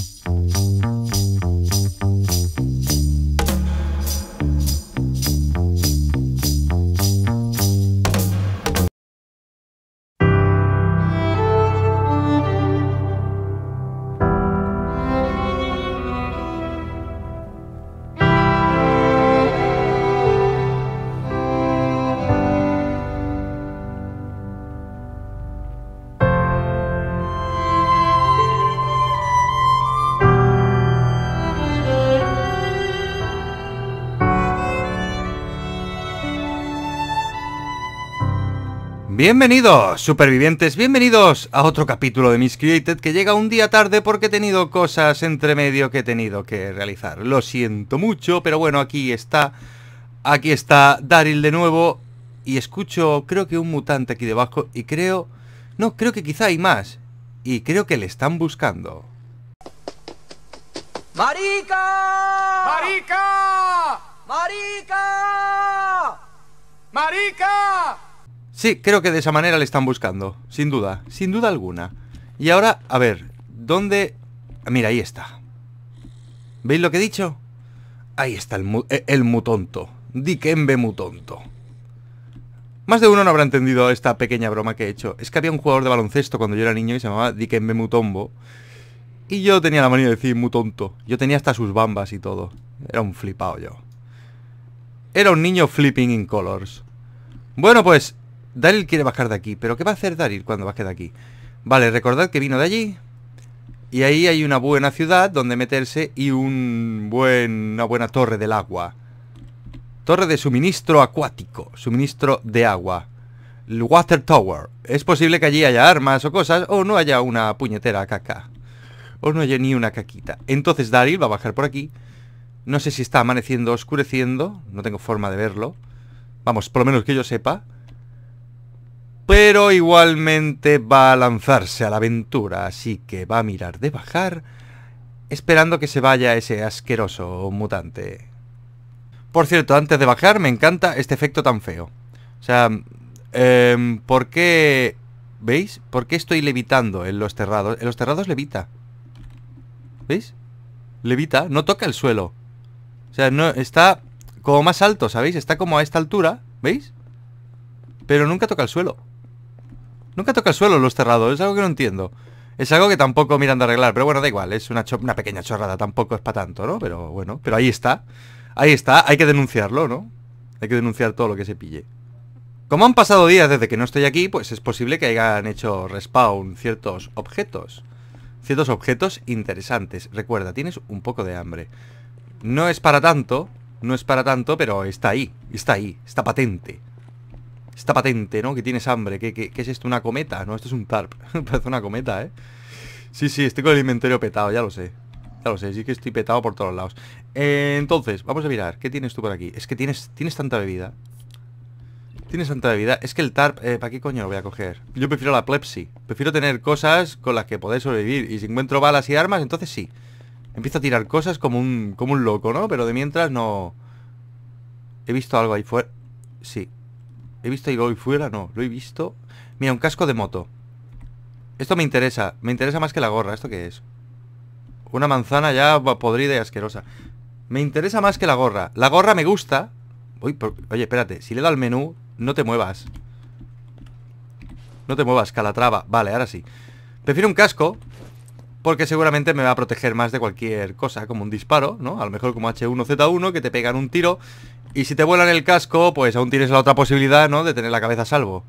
Thank you. Bienvenidos, supervivientes, bienvenidos a otro capítulo de Miss Created que llega un día tarde porque he tenido cosas entre medio que he tenido que realizar. Lo siento mucho, pero bueno, aquí está, aquí está Daryl de nuevo y escucho, creo que un mutante aquí debajo y creo, no, creo que quizá hay más y creo que le están buscando. ¡Marica! ¡Marica! ¡Marica! ¡Marica! Sí, creo que de esa manera le están buscando, sin duda, sin duda alguna. Y ahora, a ver, ¿dónde...? Ah, mira, ahí está. ¿Veis lo que he dicho? Ahí está el, eh, el mutonto. Dikembe mutonto. Más de uno no habrá entendido esta pequeña broma que he hecho. Es que había un jugador de baloncesto cuando yo era niño y se llamaba Dikembe Mutombo. Y yo tenía la manía de decir mutonto. Yo tenía hasta sus bambas y todo. Era un flipao yo. Era un niño flipping in colors. Bueno, pues Daryl quiere bajar de aquí, pero ¿qué va a hacer Daryl cuando baje de aquí? Vale, recordad que vino de allí. Y ahí hay una buena ciudad donde meterse y un buen, una buena torre del agua. Torre de suministro acuático, suministro de agua. El Water Tower. Es posible que allí haya armas o cosas, o no haya una puñetera caca. O no haya ni una caquita. Entonces Daryl va a bajar por aquí. No sé si está amaneciendo, o oscureciendo. No tengo forma de verlo. Vamos, por lo menos que yo sepa pero igualmente va a lanzarse a la aventura, así que va a mirar de bajar, esperando que se vaya ese asqueroso mutante. Por cierto, antes de bajar, me encanta este efecto tan feo. O sea, em, ¿por qué... ¿Veis? ¿Por qué estoy levitando en los terrados? En los terrados levita. ¿Veis? Levita, no toca el suelo. O sea, no, está como más alto, ¿sabéis? Está como a esta altura, ¿veis? Pero nunca toca el suelo. Nunca toca el suelo los cerrados, es algo que no entiendo. Es algo que tampoco miran de arreglar, pero bueno, da igual, es una, una pequeña chorrada, tampoco es para tanto, ¿no? Pero bueno, pero ahí está. Ahí está, hay que denunciarlo, ¿no? Hay que denunciar todo lo que se pille. Como han pasado días desde que no estoy aquí, pues es posible que hayan hecho respawn ciertos objetos. Ciertos objetos interesantes. Recuerda, tienes un poco de hambre. No es para tanto, no es para tanto, pero está ahí, está ahí, está patente está patente, ¿no? Que tienes hambre. ¿Qué, es esto? ¿Una cometa? No, esto es un tarp. Parece una cometa, ¿eh? Sí, sí, estoy con el inventario petado, ya lo sé. Ya lo sé, sí que estoy petado por todos lados. Eh, entonces, vamos a mirar. ¿Qué tienes tú por aquí? Es que tienes, tienes tanta bebida. Tienes tanta bebida. Es que el tarp... Eh, ¿Para qué coño lo voy a coger? Yo prefiero la plepsi. Prefiero tener cosas con las que poder sobrevivir. Y si encuentro balas y armas, entonces sí. Empiezo a tirar cosas como un, como un loco, ¿no? Pero de mientras no... He visto algo ahí fuera. Sí, ¿He visto algo ahí fuera? No, lo he visto. Mira, un casco de moto. Esto me interesa. Me interesa más que la gorra. ¿Esto qué es? Una manzana ya podrida y asquerosa. Me interesa más que la gorra. La gorra me gusta. Oye, espérate. Si le da al menú, no te muevas. No te muevas, calatrava. Vale, ahora sí. Prefiero un casco porque seguramente me va a proteger más de cualquier cosa, como un disparo, ¿no? A lo mejor como H1Z1, que te pegan un tiro, y si te vuelan el casco, pues aún tienes la otra posibilidad, ¿no? De tener la cabeza a salvo.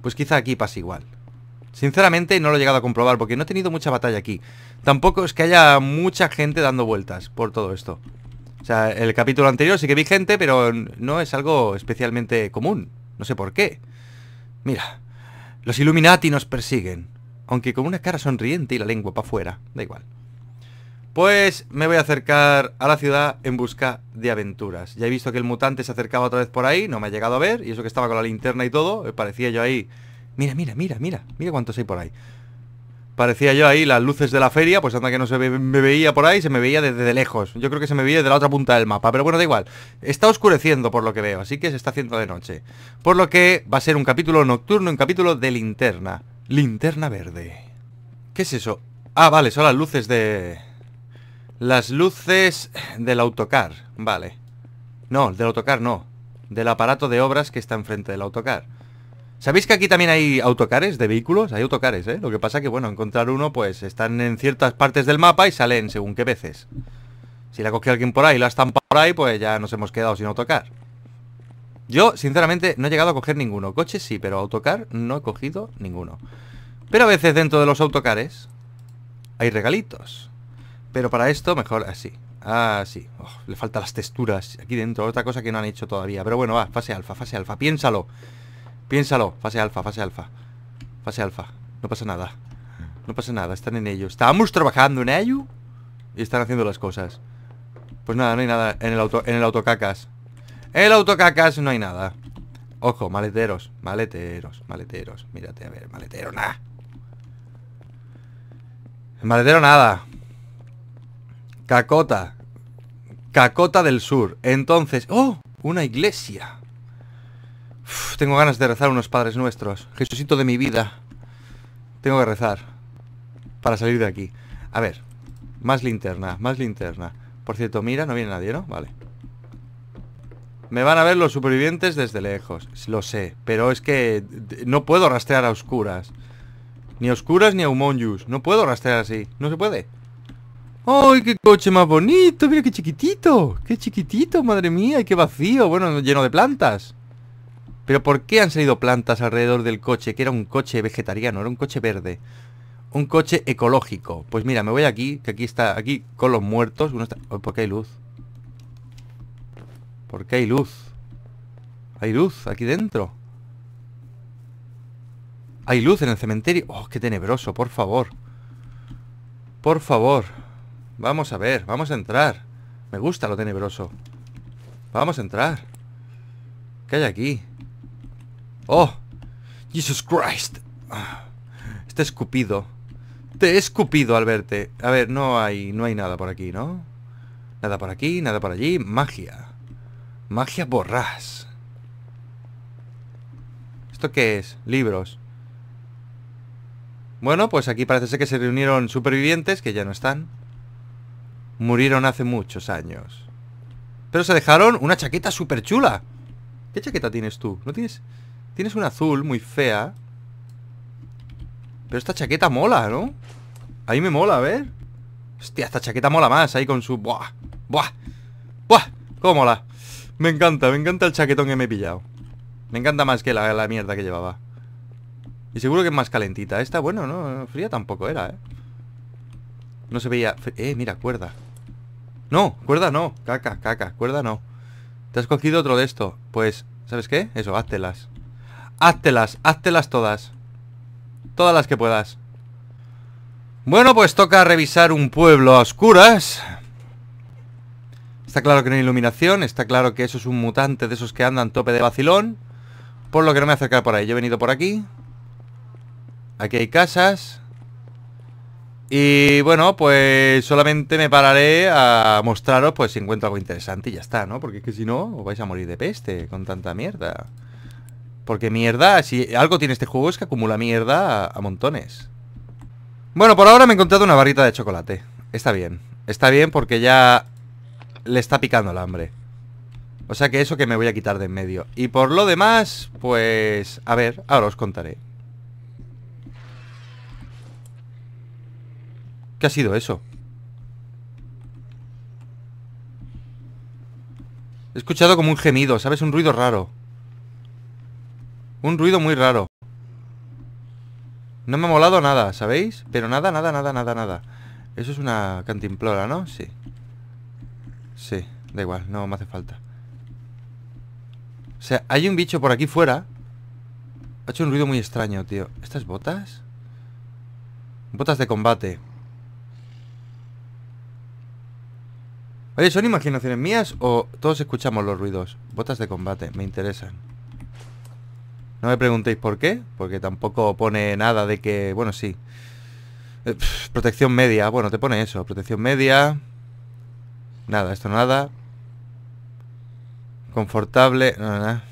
Pues quizá aquí pase igual. Sinceramente no lo he llegado a comprobar, porque no he tenido mucha batalla aquí. Tampoco es que haya mucha gente dando vueltas por todo esto. O sea, el capítulo anterior sí que vi gente, pero no es algo especialmente común. No sé por qué. Mira, los Illuminati nos persiguen. Aunque con una cara sonriente y la lengua para afuera. Da igual. Pues me voy a acercar a la ciudad en busca de aventuras. Ya he visto que el mutante se acercaba otra vez por ahí, no me ha llegado a ver, y eso que estaba con la linterna y todo, eh, parecía yo ahí... Mira, mira, mira, mira, mira cuántos hay por ahí. Parecía yo ahí las luces de la feria, pues anda que no se me veía por ahí, se me veía desde lejos. Yo creo que se me veía de la otra punta del mapa, pero bueno, da igual. Está oscureciendo por lo que veo, así que se está haciendo de noche. Por lo que va a ser un capítulo nocturno, un capítulo de linterna. Linterna verde. ¿Qué es eso? Ah, vale, son las luces de... Las luces del autocar, vale. No, del autocar no. Del aparato de obras que está enfrente del autocar. ¿Sabéis que aquí también hay autocares de vehículos? Hay autocares, ¿eh? Lo que pasa que, bueno, encontrar uno, pues, están en ciertas partes del mapa y salen según qué veces. Si la coge alguien por ahí y la estampado por ahí, pues ya nos hemos quedado sin autocar. Yo, sinceramente, no he llegado a coger ninguno. coche, sí, pero autocar no he cogido ninguno. Pero a veces dentro de los autocares hay regalitos. Pero para esto mejor así. Así. Oh, le faltan las texturas aquí dentro. Otra cosa que no han hecho todavía. Pero bueno, va. Fase alfa, fase alfa. Piénsalo. Piénsalo. Fase alfa, fase alfa. Fase alfa. No pasa nada. No pasa nada. Están en ello. Estamos trabajando en ello. Y están haciendo las cosas. Pues nada, no hay nada en el auto en el autocacas. El autocacas no hay nada. Ojo, maleteros, maleteros, maleteros. Mírate, a ver, maletero, nada. El maletero nada. Cacota. Cacota del sur. Entonces... ¡Oh! Una iglesia. tengo ganas de rezar unos padres nuestros. Jesucito de mi vida. Tengo que rezar. Para salir de aquí. A ver. Más linterna, más linterna. Por cierto, mira, no viene nadie, ¿no? Vale. Me van a ver los supervivientes desde lejos. Lo sé, pero es que no puedo rastrear a oscuras. Ni oscuras ni a No puedo rastrear así. No se puede. ¡Ay, qué coche más bonito! Mira qué chiquitito. Qué chiquitito, madre mía. Y qué vacío. Bueno, lleno de plantas. Pero ¿por qué han salido plantas alrededor del coche? Que era un coche vegetariano, era un coche verde. Un coche ecológico. Pues mira, me voy aquí, que aquí está, aquí con los muertos. Uno está... Oh, ¿Por qué hay luz? ¿Por qué hay luz? Hay luz aquí dentro. Hay luz en el cementerio. ¡Oh, qué tenebroso! Por favor. Por favor. Vamos a ver, vamos a entrar. Me gusta lo tenebroso. Vamos a entrar. ¿Qué hay aquí? ¡Oh! ¡Jesus Christ! Está escupido. Te he escupido al verte. A ver, no hay, no hay nada por aquí, ¿no? Nada por aquí, nada por allí. Magia. Magia borrás. ¿Esto qué es? Libros. Bueno, pues aquí parece ser que se reunieron supervivientes que ya no están. Murieron hace muchos años. Pero se dejaron una chaqueta súper chula. ¿Qué chaqueta tienes tú? ¿No tienes...? Tienes una azul muy fea. Pero esta chaqueta mola, ¿no? Ahí me mola, a ver. Hostia, esta chaqueta mola más ahí con su... ¡Buah! ¡Buah! ¡Buah! ¡Cómo mola! Me encanta, me encanta el chaquetón que me he pillado. Me encanta más que la, la mierda que llevaba. Y seguro que es más calentita. Esta, bueno, no, fría tampoco era, ¿eh? No se veía... Eh, mira, cuerda. No, cuerda no. Caca, caca, cuerda no. Te has cogido otro de esto. Pues, ¿sabes qué? Eso, háztelas. Háztelas, háztelas todas. Todas las que puedas. Bueno, pues toca revisar un pueblo a oscuras. Está claro que no hay iluminación, está claro que eso es un mutante de esos que andan tope de vacilón. Por lo que no me voy por ahí. Yo he venido por aquí. Aquí hay casas. Y bueno, pues solamente me pararé a mostraros pues si encuentro algo interesante y ya está, ¿no? Porque es que si no, os vais a morir de peste con tanta mierda. Porque mierda, si algo tiene este juego es que acumula mierda a, montones. Bueno, por ahora me he encontrado una barrita de chocolate. Está bien. Está bien porque ya le está picando el hambre. O sea que eso que me voy a quitar de en medio. Y por lo demás, pues... A ver, ahora os contaré. ¿Qué ha sido eso? He escuchado como un gemido, ¿sabes? Un ruido raro. Un ruido muy raro. No me ha molado nada, ¿sabéis? Pero nada, nada, nada, nada, nada. Eso es una cantimplora, ¿no? Sí. Sí, da igual, no me hace falta. O sea, hay un bicho por aquí fuera. Ha hecho un ruido muy extraño, tío. ¿Estas botas? Botas de combate. Oye, ¿son imaginaciones mías o todos escuchamos los ruidos? Botas de combate, me interesan. No me preguntéis por qué, porque tampoco pone nada de que... Bueno, sí. Eh, protección media, bueno, te pone eso. Protección media. Nada, esto nada. Confortable. No, nada.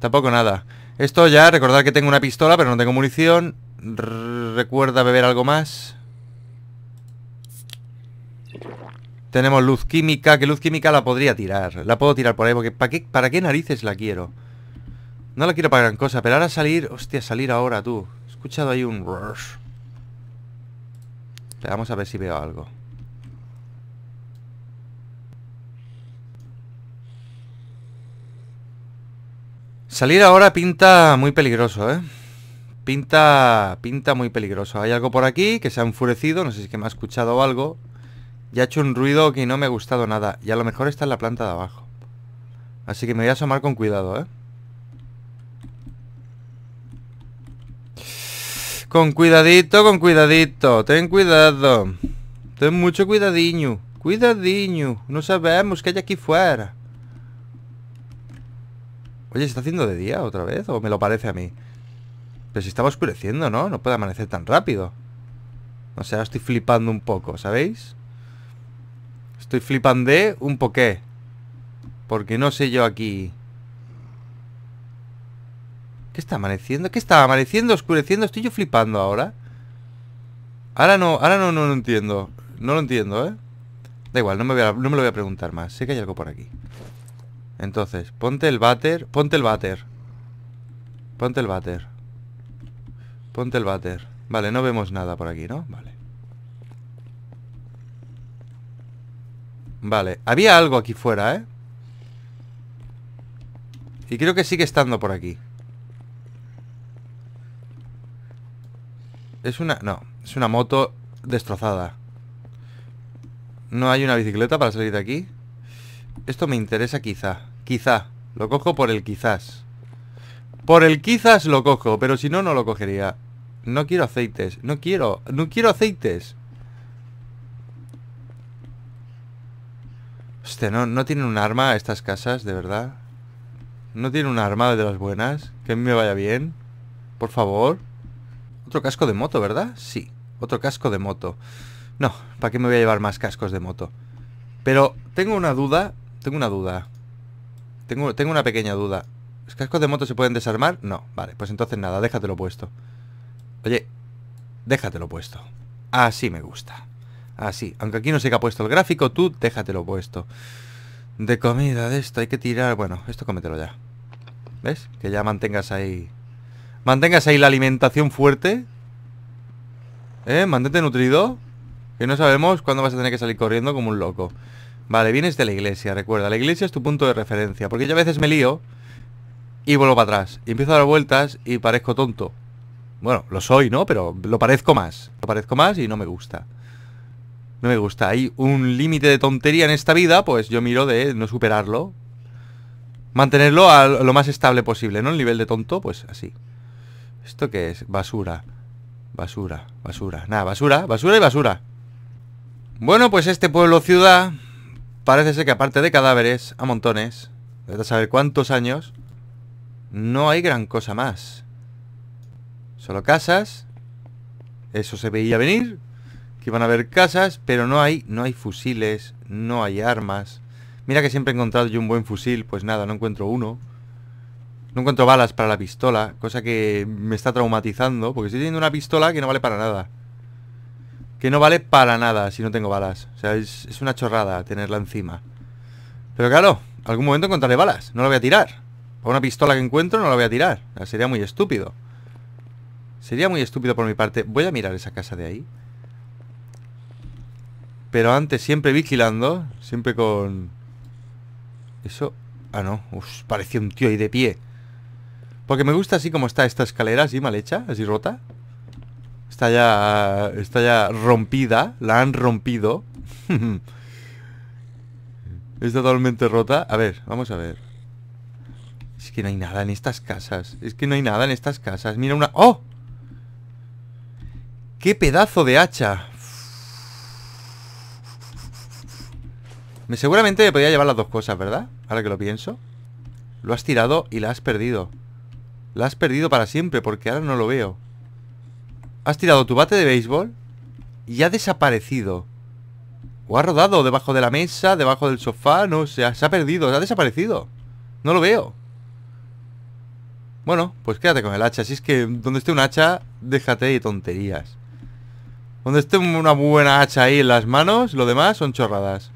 Tampoco nada. Esto ya, recordad que tengo una pistola, pero no tengo munición. recuerda beber algo más. Tenemos luz química, que luz química la podría tirar. La puedo tirar por ahí, porque ¿para qué, narices la quiero? No la quiero para gran cosa, pero ahora salir... Hostia, salir ahora, tú. He escuchado ahí un... Pero vamos a ver si veo algo. Salir ahora pinta muy peligroso, ¿eh? Pinta, pinta muy peligroso. Hay algo por aquí que se ha enfurecido, no sé si es que me ha escuchado algo. Ya ha hecho un ruido que no me ha gustado nada. Y a lo mejor está en la planta de abajo. Así que me voy a asomar con cuidado, ¿eh? Con cuidadito, con cuidadito. Ten cuidado. Ten mucho cuidadiño. Cuidadiño. No sabemos qué hay aquí fuera. Oye, ¿se está haciendo de día otra vez? ¿O me lo parece a mí? Pero si está oscureciendo, ¿no? No puede amanecer tan rápido. O sea, estoy flipando un poco, ¿sabéis? Estoy flipando un poqué. Porque no sé yo aquí... ¿Qué está amaneciendo? ¿Qué está amaneciendo, oscureciendo? Estoy yo flipando ahora. Ahora no, ahora no, no lo entiendo. No lo entiendo, ¿eh? Da igual, no me, no me lo voy a preguntar más. Sé que hay algo por aquí. Entonces, ponte el váter. Ponte el váter. Ponte el váter. Ponte el váter. Vale, no vemos nada por aquí, ¿no? Vale. Vale, había algo aquí fuera, ¿eh? Y creo que sigue estando por aquí Es una... no Es una moto destrozada No hay una bicicleta para salir de aquí Esto me interesa quizá Quizá Lo cojo por el quizás Por el quizás lo cojo Pero si no, no lo cogería No quiero aceites No quiero... No quiero aceites ¿no, tienen un arma estas casas, de verdad? ¿No tienen un arma de las buenas? Que me vaya bien. Por favor. Otro casco de moto, ¿verdad? Sí, otro casco de moto. No, ¿para qué me voy a llevar más cascos de moto? Pero tengo una duda, tengo una duda. Tengo, tengo una pequeña duda. ¿Los cascos de moto se pueden desarmar? No, vale, pues entonces nada, déjatelo puesto. Oye, déjatelo puesto. Así me gusta así. Ah, Aunque aquí no sé qué ha puesto el gráfico, tú déjatelo puesto. De comida, de esto, hay que tirar... Bueno, esto cómetelo ya. ¿Ves? Que ya mantengas ahí... Mantengas ahí la alimentación fuerte. ¿Eh? Mantente nutrido. Que no sabemos cuándo vas a tener que salir corriendo como un loco. Vale, vienes de la iglesia, recuerda. La iglesia es tu punto de referencia. Porque yo a veces me lío y vuelvo para atrás. Y empiezo a dar vueltas y parezco tonto. Bueno, lo soy, ¿no? Pero lo parezco más. Lo parezco más y no me gusta. No me gusta. Hay un límite de tontería en esta vida, pues yo miro de no superarlo. Mantenerlo a lo más estable posible, ¿no? El nivel de tonto, pues así. ¿Esto qué es? Basura. Basura, basura. Nada, basura, basura y basura. Bueno, pues este pueblo ciudad parece ser que aparte de cadáveres, a montones, de saber cuántos años, no hay gran cosa más. Solo casas. Eso se veía venir, que van a haber casas, pero no hay, no hay fusiles, no hay armas. Mira que siempre he encontrado yo un buen fusil, pues nada, no encuentro uno. No encuentro balas para la pistola, cosa que me está traumatizando, porque estoy teniendo una pistola que no vale para nada. Que no vale para nada si no tengo balas. O sea, es, una chorrada tenerla encima. Pero claro, algún momento encontraré balas, no la voy a tirar. Por una pistola que encuentro no la voy a tirar, sería muy estúpido. Sería muy estúpido por mi parte. Voy a mirar esa casa de ahí. Pero antes siempre vigilando, siempre con... Eso... Ah, no, Uf, parecía un tío ahí de pie. Porque me gusta así como está esta escalera, así mal hecha, así rota. Está ya... Está ya rompida, la han rompido. es totalmente rota. A ver, vamos a ver. Es que no hay nada en estas casas. Es que no hay nada en estas casas. Mira una... ¡Oh! ¡Qué pedazo de hacha! seguramente me podía llevar las dos cosas, ¿verdad? Ahora que lo pienso. Lo has tirado y la has perdido. La has perdido para siempre porque ahora no lo veo. Has tirado tu bate de béisbol y ha desaparecido. O ha rodado debajo de la mesa, debajo del sofá, no sé, se ha perdido, se ha desaparecido. No lo veo. Bueno, pues quédate con el hacha. Si es que donde esté un hacha, déjate de tonterías. Donde esté una buena hacha ahí en las manos, lo demás son chorradas.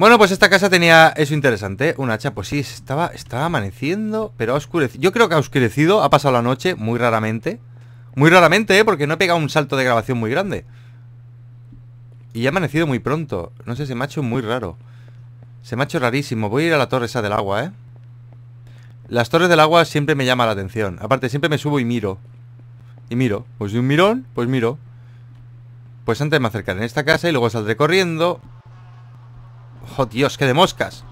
Bueno, pues esta casa tenía eso interesante, ¿eh? un hacha, pues sí, estaba, estaba amaneciendo, pero ha oscurecido. Yo creo que ha oscurecido, ha pasado la noche, muy raramente. Muy raramente, ¿eh? Porque no he pegado un salto de grabación muy grande. Y ha amanecido muy pronto. No sé, se me ha hecho muy raro. Se me ha hecho rarísimo. Voy a ir a la torre esa del agua, ¿eh? Las torres del agua siempre me llama la atención. Aparte, siempre me subo y miro. Y miro. Pues de un mirón, pues miro. Pues antes me acercaré en esta casa y luego saldré corriendo. ¡Oh, Dios, qué de moscas!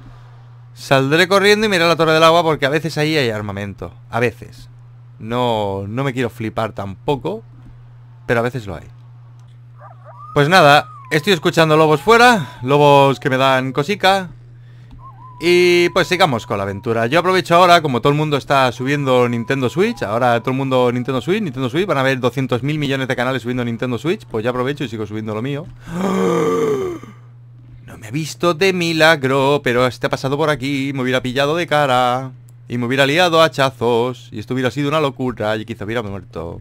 Saldré corriendo y miraré la torre del agua porque a veces ahí hay armamento. A veces. No, no me quiero flipar tampoco, pero a veces lo hay. Pues nada, estoy escuchando lobos fuera, lobos que me dan cosica. Y pues sigamos con la aventura. Yo aprovecho ahora, como todo el mundo está subiendo Nintendo Switch, ahora todo el mundo Nintendo Switch, Nintendo Switch, van a haber 200.000 millones de canales subiendo Nintendo Switch, pues ya aprovecho y sigo subiendo lo mío me he visto de milagro, pero este ha pasado por aquí, me hubiera pillado de cara. Y me hubiera liado a hachazos. Y esto hubiera sido una locura. Y quizá hubiera muerto.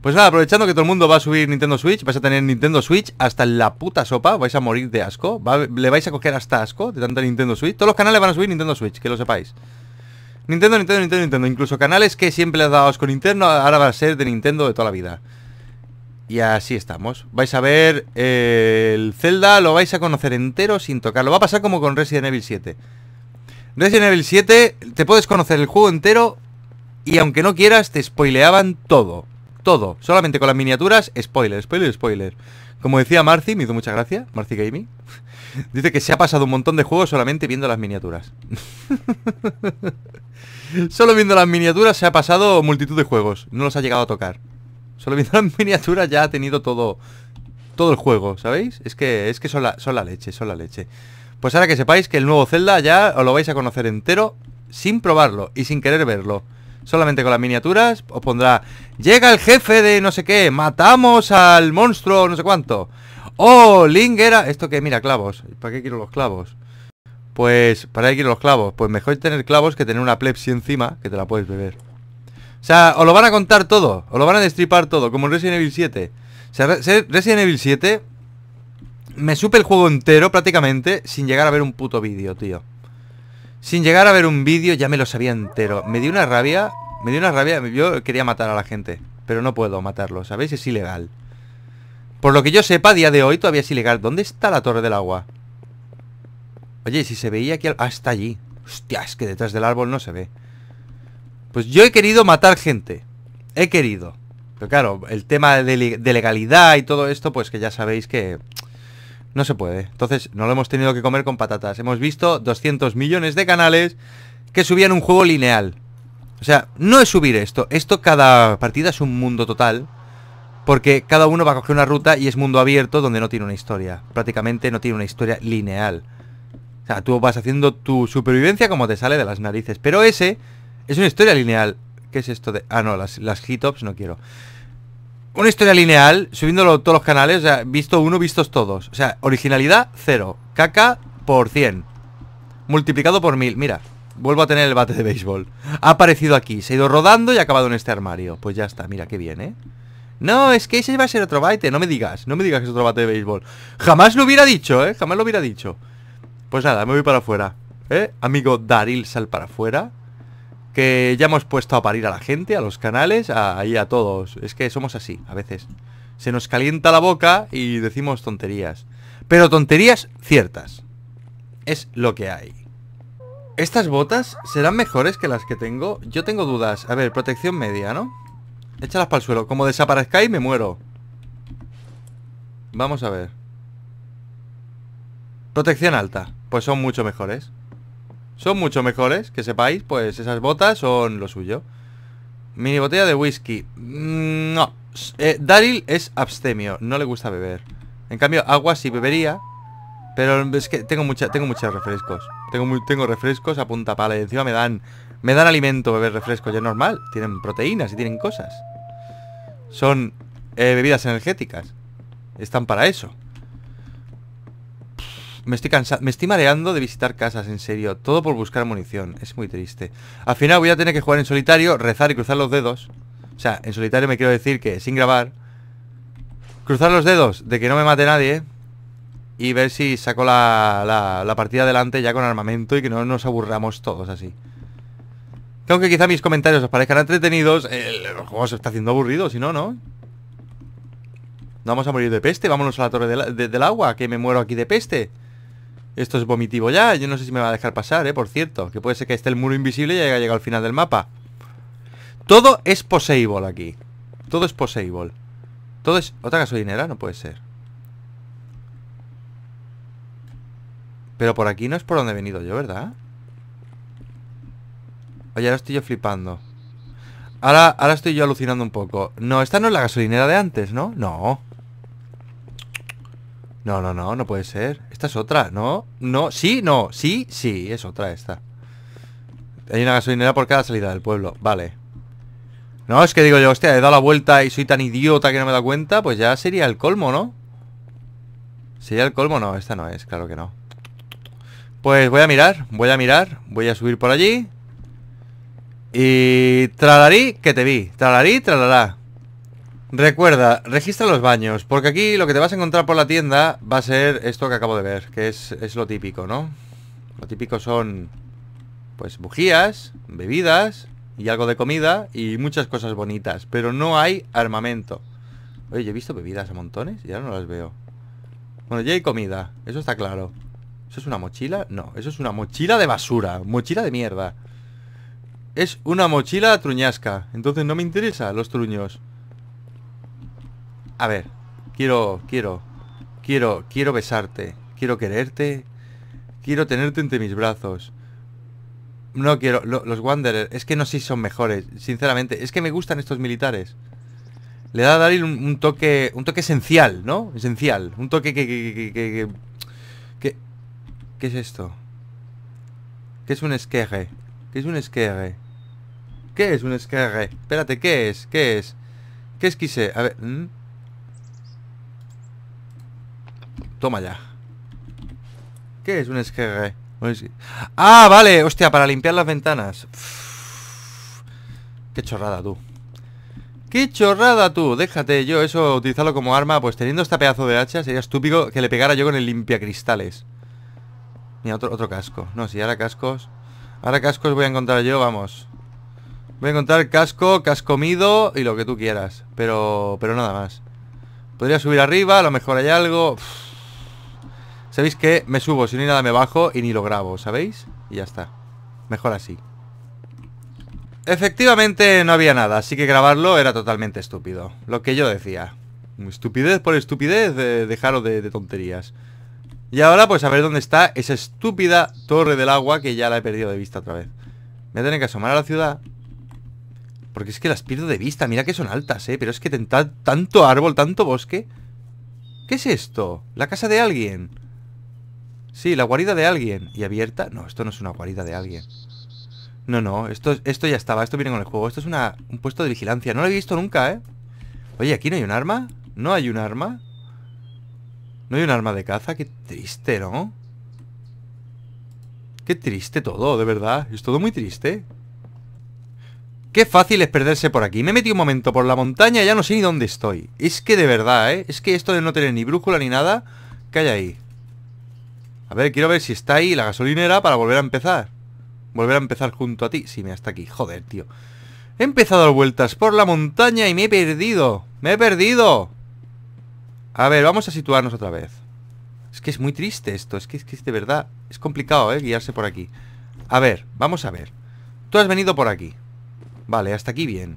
Pues nada, aprovechando que todo el mundo va a subir Nintendo Switch, vais a tener Nintendo Switch hasta la puta sopa, vais a morir de asco, le vais a coger hasta asco de tanta Nintendo Switch. Todos los canales van a subir Nintendo Switch, que lo sepáis. Nintendo, Nintendo, Nintendo, Nintendo. Incluso canales que siempre les ha dado Nintendo, ahora va a ser de Nintendo de toda la vida. Y así estamos. Vais a ver eh, el Zelda, lo vais a conocer entero sin tocarlo. Va a pasar como con Resident Evil 7. Resident Evil 7, te puedes conocer el juego entero y aunque no quieras, te spoileaban todo. Todo. Solamente con las miniaturas, spoiler, spoiler, spoiler. Como decía Marci, me hizo mucha gracia, Marci Gaming. Dice que se ha pasado un montón de juegos solamente viendo las miniaturas. Solo viendo las miniaturas se ha pasado multitud de juegos. No los ha llegado a tocar. Solo viendo las miniaturas ya ha tenido todo todo el juego, ¿sabéis? Es que es que son la, leche, son la leche. Pues ahora que sepáis que el nuevo Zelda ya os lo vais a conocer entero sin probarlo y sin querer verlo. Solamente con las miniaturas os pondrá Llega el jefe de no sé qué, matamos al monstruo no sé cuánto. ¡Oh, Lingera! Esto que mira, clavos. ¿Para qué quiero los clavos? Pues, ¿para qué quiero los clavos? Pues mejor tener clavos que tener una plepsi encima que te la puedes beber. O sea, os lo van a contar todo, os lo van a destripar todo, como en Resident Evil 7. O sea, Resident Evil 7 me supe el juego entero prácticamente sin llegar a ver un puto vídeo, tío. Sin llegar a ver un vídeo ya me lo sabía entero. Me dio una rabia, me dio una rabia, yo quería matar a la gente, pero no puedo matarlo, ¿sabéis? Es ilegal. Por lo que yo sepa, a día de hoy todavía es ilegal. ¿Dónde está la Torre del Agua? Oye, si se veía aquí... Ah, está allí. Hostia, es que detrás del árbol no se ve. Pues yo he querido matar gente. He querido. Pero claro, el tema de, legalidad y todo esto, pues que ya sabéis que no se puede. Entonces, no lo hemos tenido que comer con patatas. Hemos visto 200 millones de canales que subían un juego lineal. O sea, no es subir esto. Esto cada partida es un mundo total. Porque cada uno va a coger una ruta y es mundo abierto donde no tiene una historia. Prácticamente no tiene una historia lineal. O sea, tú vas haciendo tu supervivencia como te sale de las narices. Pero ese es una historia lineal. ¿Qué es esto de...? Ah, no, las, las hitops no quiero. Una historia lineal, Subiendo todos los canales, o sea, visto uno, vistos todos. O sea, originalidad, cero. Caca por 100. Multiplicado por mil. Mira, vuelvo a tener el bate de béisbol. Ha aparecido aquí, se ha ido rodando y ha acabado en este armario. Pues ya está, mira qué bien, ¿eh? No, es que ese va a ser otro bate, no me digas, no me digas que es otro bate de béisbol. Jamás lo hubiera dicho, ¿eh? Jamás lo hubiera dicho. Pues nada, me voy para afuera. ¿Eh? Amigo Daril, sal para afuera que ya hemos puesto a parir a la gente, a los canales, ahí a, todos. Es que somos así, a veces. Se nos calienta la boca y decimos tonterías. Pero tonterías ciertas. Es lo que hay. ¿Estas botas serán mejores que las que tengo? Yo tengo dudas. A ver, protección media, ¿no? Échalas para el suelo. Como desaparezca y me muero. Vamos a ver. Protección alta. Pues son mucho mejores. Son mucho mejores, que sepáis, pues esas botas son lo suyo. Mini botella de whisky. Mm, no. Eh, Daryl es abstemio, no le gusta beber. En cambio, agua sí bebería. Pero es que tengo mucha, tengo muchos refrescos. Tengo, tengo refrescos a punta pala. Y encima me dan. Me dan alimento beber refrescos. Ya es normal. Tienen proteínas y tienen cosas. Son eh, bebidas energéticas. Están para eso. Me estoy cansando, me estoy mareando de visitar casas, en serio. Todo por buscar munición. Es muy triste. Al final voy a tener que jugar en solitario, rezar y cruzar los dedos. O sea, en solitario me quiero decir que sin grabar. Cruzar los dedos de que no me mate nadie. Y ver si saco la, la, partida adelante ya con armamento y que no nos aburramos todos así. Que aunque quizá mis comentarios os parezcan entretenidos, el, juego se está haciendo aburrido, si no, ¿no? No vamos a morir de peste, vámonos a la torre del agua, que me muero aquí de peste. Esto es vomitivo ya. Yo no sé si me va a dejar pasar, ¿eh? Por cierto. Que puede ser que esté el muro invisible y haya llegado al final del mapa. Todo es poseible aquí. Todo es poseible. Todo es... ¿Otra gasolinera? No puede ser. Pero por aquí no es por donde he venido yo, ¿verdad? Oye, ahora estoy yo flipando. Ahora, ahora estoy yo alucinando un poco. No, esta no es la gasolinera de antes, ¿no? No. No, no, no, no puede ser. Esta es otra, ¿no? No, sí, no, sí, sí, es otra esta. Hay una gasolinera por cada salida del pueblo, vale. No, es que digo yo, hostia, he dado la vuelta y soy tan idiota que no me da cuenta, pues ya sería el colmo, ¿no? Sería el colmo, no, esta no es, claro que no. Pues voy a mirar, voy a mirar, voy a subir por allí. Y tralarí, que te vi, tralarí, tralará. Recuerda, registra los baños, porque aquí lo que te vas a encontrar por la tienda va a ser esto que acabo de ver, que es, lo típico, ¿no? Lo típico son, pues, bujías, bebidas y algo de comida y muchas cosas bonitas, pero no hay armamento. Oye, yo he visto bebidas a montones y ahora no las veo. Bueno, ya hay comida, eso está claro. ¿Eso es una mochila? No, eso es una mochila de basura, mochila de mierda. Es una mochila truñasca, entonces no me interesa los truños. A ver, quiero, quiero, quiero, quiero besarte, quiero quererte, quiero tenerte entre mis brazos. No quiero, los Wanderers... es que no sé si son mejores, sinceramente, es que me gustan estos militares. Le da a Daryl un, toque, un toque esencial, ¿no? Esencial, un toque que, que, que, que, ¿Qué es esto? ¿Qué es un esquerre? ¿Qué es un esquerre? ¿Qué es un esquerre? Espérate, ¿qué es? ¿Qué es? ¿Qué es quise? A ver... Toma ya. ¿Qué es un esquerre? Ah, vale, hostia, para limpiar las ventanas. qué chorrada, tú. ¡Qué chorrada tú! Déjate yo eso, utilizarlo como arma. Pues teniendo este pedazo de hacha, sería estúpido que le pegara yo con el limpiacristales. Mira, otro, otro casco. No, si ahora cascos... Ahora cascos voy a encontrar yo, vamos. Voy a encontrar casco, cascomido y lo que tú quieras. Pero, pero nada más. Podría subir arriba, a lo mejor hay algo... ¿Sabéis qué? Me subo, si no nada me bajo y ni lo grabo, ¿sabéis? Y ya está. Mejor así. Efectivamente no había nada, así que grabarlo era totalmente estúpido. Lo que yo decía. Estupidez por estupidez, dejarlo de, tonterías. Y ahora pues a ver dónde está esa estúpida torre del agua que ya la he perdido de vista otra vez. Me voy a tener que asomar a la ciudad. Porque es que las pierdo de vista, mira que son altas, ¿eh? Pero es que tanto árbol, tanto bosque. ¿Qué es esto? ¿La casa de alguien? Sí, la guarida de alguien. ¿Y abierta? No, esto no es una guarida de alguien. No, no, esto, esto ya estaba, esto viene con el juego. Esto es una, un puesto de vigilancia. No lo he visto nunca, ¿eh? Oye, ¿aquí no hay un arma? ¿No hay un arma? ¿No hay un arma de caza? Qué triste, ¿no? Qué triste todo, de verdad. Es todo muy triste. Qué fácil es perderse por aquí. Me he metido un momento por la montaña y ya no sé ni dónde estoy. Es que de verdad, ¿eh? Es que esto de no tener ni brújula ni nada... ¿Qué hay ahí? A ver, quiero ver si está ahí la gasolinera para volver a empezar. Volver a empezar junto a ti. Sí, mira, está aquí. Joder, tío. He empezado a vueltas por la montaña y me he perdido. ¡Me he perdido! A ver, vamos a situarnos otra vez. Es que es muy triste esto. Es que es, que de verdad... Es complicado, ¿eh? Guiarse por aquí. A ver, vamos a ver. Tú has venido por aquí. Vale, hasta aquí bien.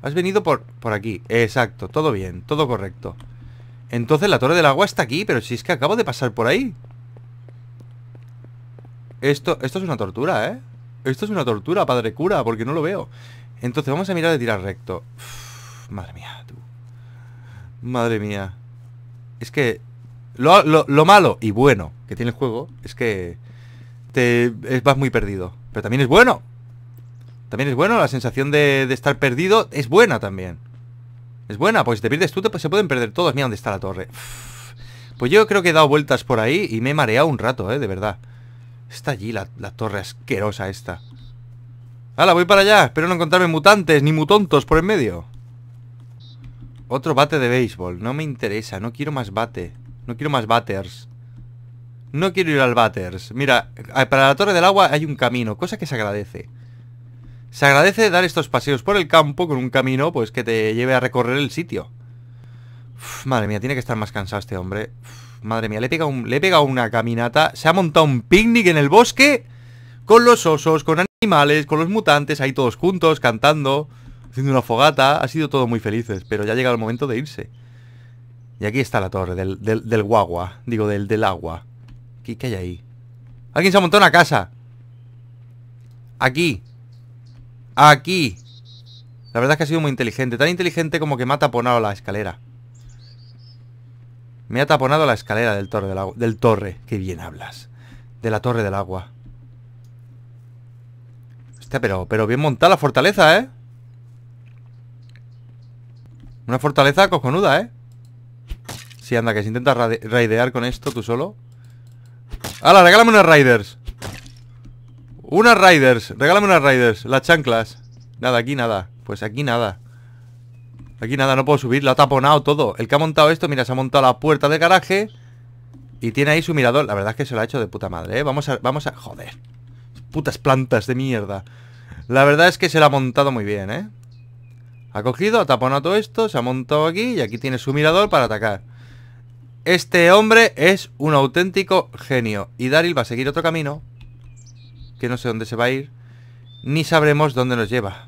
Has venido por, por aquí. Exacto, todo bien, todo correcto. Entonces la torre del agua está aquí, pero si es que acabo de pasar por ahí. Esto, esto es una tortura, ¿eh? Esto es una tortura, padre cura, porque no lo veo. Entonces vamos a mirar de tirar recto. madre mía, tú. Madre mía. Es que lo, malo y bueno que tiene el juego es que te eh, vas muy perdido. Pero también es bueno. También es bueno, la sensación de, estar perdido es buena también. Es buena, pues si te pierdes tú, se pueden perder todos. Mira dónde está la torre. Pues yo creo que he dado vueltas por ahí y me he mareado un rato, ¿eh? De verdad. Está allí la, torre asquerosa esta. ¡Hala, voy para allá! Espero no encontrarme mutantes ni mutontos por en medio. Otro bate de béisbol. No me interesa. No quiero más bate. No quiero más batters. No quiero ir al batters. Mira, eh, para la Torre del Agua hay un camino, cosa que se agradece. Se agradece dar estos paseos por el campo con un camino pues que te lleve a recorrer el sitio madre mía, tiene que estar más cansado este hombre. madre mía, le he, pegado un, le una caminata. Se ha montado un picnic en el bosque. Con los osos, con animales, con los mutantes, ahí todos juntos, cantando, haciendo una fogata. Ha sido todo muy felices, pero ya ha llegado el momento de irse. Y aquí está la torre del, guagua. Digo, del, del agua. ¿Qué, hay ahí? Alguien se ha montado una casa. Aquí. Aquí. La verdad es que ha sido muy inteligente. Tan inteligente como que mata ha la escalera. Me ha taponado la escalera del torre del agua. Del torre, qué bien hablas. De la torre del agua. Hostia, pero, pero bien montada la fortaleza, ¿eh? Una fortaleza cojonuda, ¿eh? Sí, anda, que se intenta raidear con esto tú solo. ¡Hala, regálame unas raiders! Unas raiders, regálame unas raiders, las chanclas. Nada, aquí nada. Pues aquí nada. Aquí nada, no puedo subir, lo ha taponado todo El que ha montado esto, mira, se ha montado la puerta del garaje Y tiene ahí su mirador La verdad es que se lo ha hecho de puta madre, ¿eh? Vamos a, vamos a... Joder Putas plantas de mierda La verdad es que se lo ha montado muy bien, ¿eh? Ha cogido, ha taponado todo esto Se ha montado aquí y aquí tiene su mirador para atacar Este hombre es un auténtico genio Y Daryl va a seguir otro camino Que no sé dónde se va a ir Ni sabremos dónde nos lleva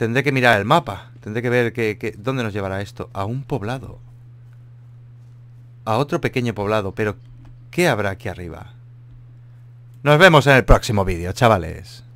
Tendré que mirar el mapa. Tendré que ver dónde nos llevará esto. A un poblado. A otro pequeño poblado. Pero, ¿qué habrá aquí arriba? Nos vemos en el próximo vídeo, chavales.